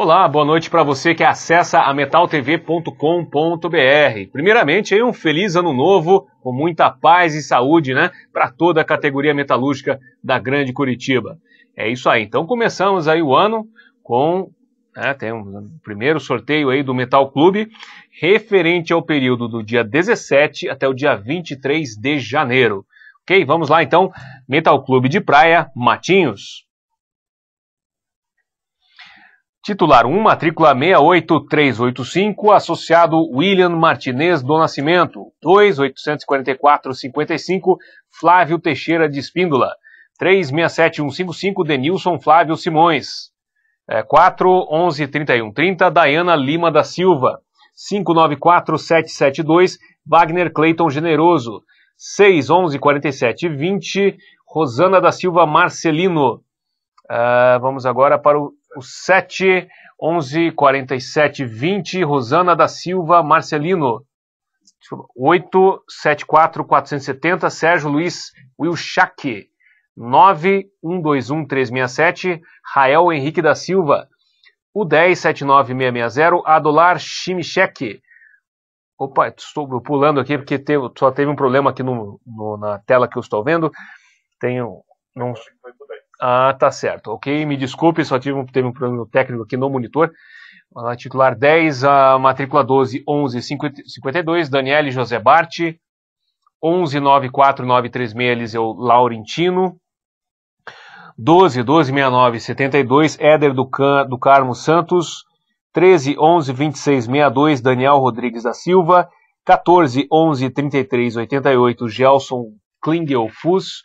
Olá, boa noite para você que acessa a metaltv.com.br. Primeiramente, um feliz ano novo, com muita paz e saúde, né, para toda a categoria metalúrgica da Grande Curitiba. É isso aí. Então começamos aí o ano com né, tem um primeiro sorteio aí do Metal Clube, referente ao período do dia 17 até o dia 23 de janeiro. Ok? Vamos lá então, Metal Clube de Praia, Matinhos. Titular 1, matrícula 68385, associado William Martinez do Nascimento. 2, 844-55, Flávio Teixeira de Espíndola. 3, 67155, Denilson Flávio Simões. 4, 11, 30, Dayana Lima da Silva. 594-772, Wagner Cleiton Generoso. 6, 11, 47, 20, Rosana da Silva Marcelino. Uh, vamos agora para o 7, 11, 47, 20, Rosana da Silva Marcelino. 8, 7, 4, 470, Sérgio Luiz Wilchak. 9, 1, 2, 1, 367, Rael Henrique da Silva. O 10, 79, 660, Adolar Chimichek. Opa, estou pulando aqui porque teve, só teve um problema aqui no, no, na tela que eu estou vendo. Tenho. Não, foi ah, tá certo. Ok, me desculpe, só tive um, teve um problema técnico aqui no monitor. Ah, titular 10, a matrícula 12, 11, 52, Daniele José Bart, 11, 9, 4, 9, 3, 6, Eliseu Laurentino, 12, 12, 69, 72, Éder do, Can, do Carmo Santos, 13, 11, 26, 62, Daniel Rodrigues da Silva, 14, 11, 33, 88, Gelson Klingel Fuss,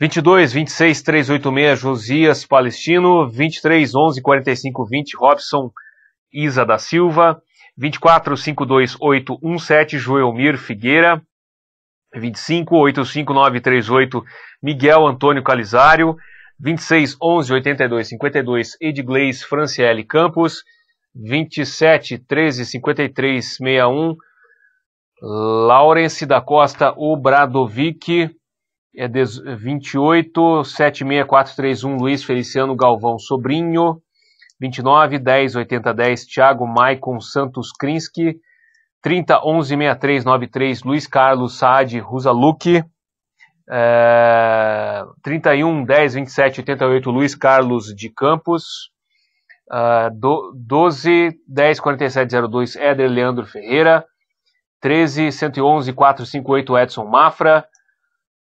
22, 26, 386, Josias Palestino. 23, 11, 45, 20, Robson Isa da Silva. 24, 52, 8, 17, Joelmir Figueira. 25, 9 38, Miguel Antônio Calisário. 26, 11, 82, 52, Edgleis Franciele Campos. 27, 13, 53, 61, Laurence da Costa Obradovic é 28, 76431, Luiz Feliciano Galvão Sobrinho, 29, 10, 80, 10, Thiago Maicon Santos Krinsky, 30, 11, 63, 93, Luiz Carlos Saad Ruzaluque, 31, 10, 27, 88, Luiz Carlos de Campos, 12, 10, 47, 02, Éder Leandro Ferreira, 13, 111, 458, Edson Mafra,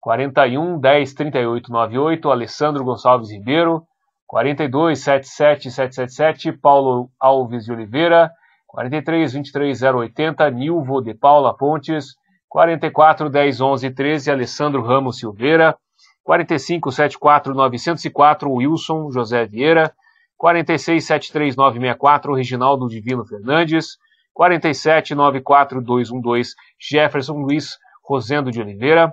41 10 38 98, Alessandro Gonçalves Ribeiro, 42 77 777, Paulo Alves de Oliveira, 43 23 080, Nilvo de Paula Pontes, 44 10 11 13, Alessandro Ramos Silveira, 45 74 904, Wilson José Vieira, 46 73 964, Reginaldo Divino Fernandes, 47 94 212, Jefferson Luiz Rosendo de Oliveira,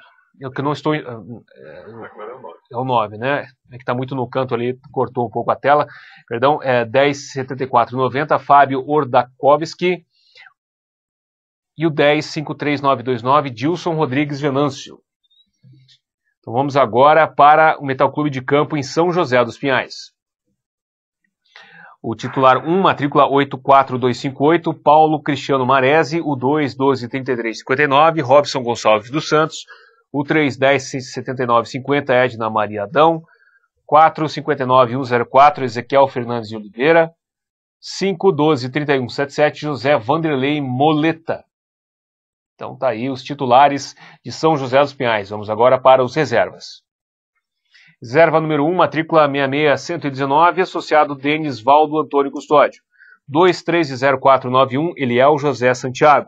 que não estou. Ah, hum, é, ah, é, o 9, é né? É que está muito no canto ali, cortou um pouco a tela. Perdão, é 107490, Fábio Ordakovski. E o 1053929, Dilson Rodrigues Venâncio. Então vamos agora para o Metal Clube de Campo em São José dos Pinhais. O titular 1, matrícula 84258, Paulo Cristiano Maresi o 2, 12, 33, 59, Robson Gonçalves dos Santos, o 310-179-50 Edna Maria Adão. 459-104 Ezequiel Fernandes de Oliveira. 512-3177 José Vanderlei Moleta. Então tá aí os titulares de São José dos Pinhais. Vamos agora para os reservas. Reserva número 1, matrícula 66119, associado Denis Valdo Antônio Custódio. 230491 Eliel José Santiago.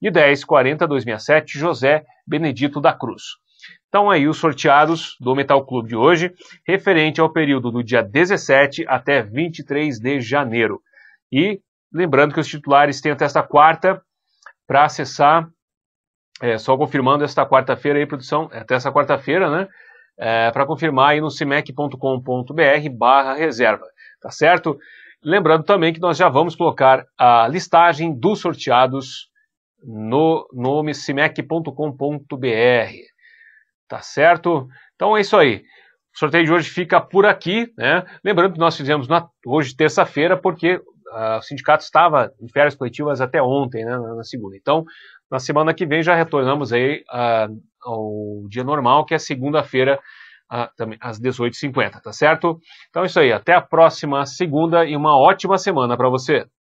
e 1040-267, José Benedito da Cruz. Então aí os sorteados do Metal Clube de hoje, referente ao período do dia 17 até 23 de janeiro. E lembrando que os titulares têm até esta quarta para acessar, é, só confirmando esta quarta-feira aí, produção, é até esta quarta-feira, né? É, para confirmar aí no cimec.com.br barra reserva, tá certo? Lembrando também que nós já vamos colocar a listagem dos sorteados no nome cimec.com.br. Tá certo? Então é isso aí. O sorteio de hoje fica por aqui, né? Lembrando que nós fizemos na, hoje terça-feira, porque uh, o sindicato estava em férias coletivas até ontem, né, na, na segunda. Então, na semana que vem já retornamos aí uh, ao dia normal, que é segunda-feira, uh, também às 18h50, tá certo? Então é isso aí, até a próxima segunda e uma ótima semana para você.